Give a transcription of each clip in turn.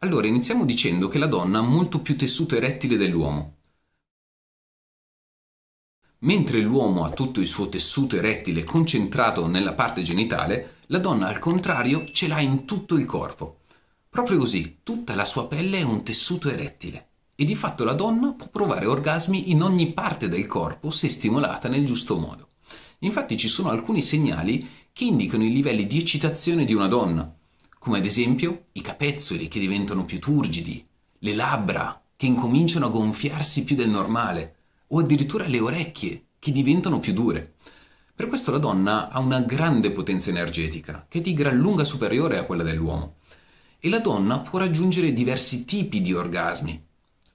Allora, iniziamo dicendo che la donna ha molto più tessuto erettile dell'uomo. Mentre l'uomo ha tutto il suo tessuto erettile concentrato nella parte genitale, la donna al contrario ce l'ha in tutto il corpo. Proprio così, tutta la sua pelle è un tessuto erettile e di fatto la donna può provare orgasmi in ogni parte del corpo se stimolata nel giusto modo. Infatti ci sono alcuni segnali che indicano i livelli di eccitazione di una donna, come ad esempio i capezzoli che diventano più turgidi, le labbra che incominciano a gonfiarsi più del normale, o addirittura le orecchie che diventano più dure. Per questo la donna ha una grande potenza energetica, che è di gran lunga superiore a quella dell'uomo. E la donna può raggiungere diversi tipi di orgasmi.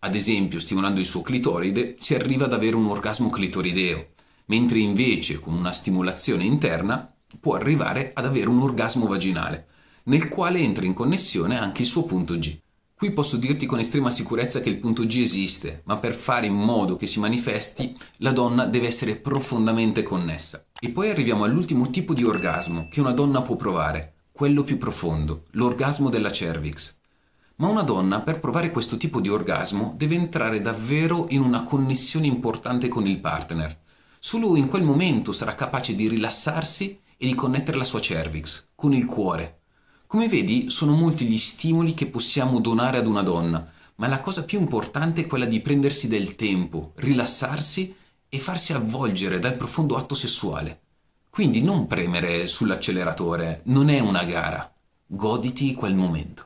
Ad esempio, stimolando il suo clitoride, si arriva ad avere un orgasmo clitorideo, mentre invece con una stimolazione interna può arrivare ad avere un orgasmo vaginale nel quale entra in connessione anche il suo punto G. Qui posso dirti con estrema sicurezza che il punto G esiste, ma per fare in modo che si manifesti, la donna deve essere profondamente connessa. E poi arriviamo all'ultimo tipo di orgasmo che una donna può provare, quello più profondo, l'orgasmo della cervix. Ma una donna per provare questo tipo di orgasmo deve entrare davvero in una connessione importante con il partner. Solo in quel momento sarà capace di rilassarsi e di connettere la sua cervix con il cuore, come vedi, sono molti gli stimoli che possiamo donare ad una donna, ma la cosa più importante è quella di prendersi del tempo, rilassarsi e farsi avvolgere dal profondo atto sessuale. Quindi non premere sull'acceleratore, non è una gara. Goditi quel momento.